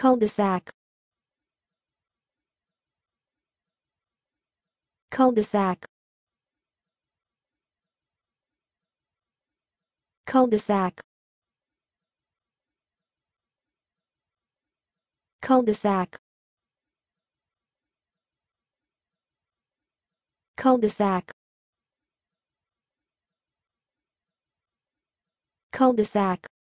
Cul-de-sac Cul-de-sac Cul-de-sac Cul-de-sac Cul-de-sac Cul-de-sac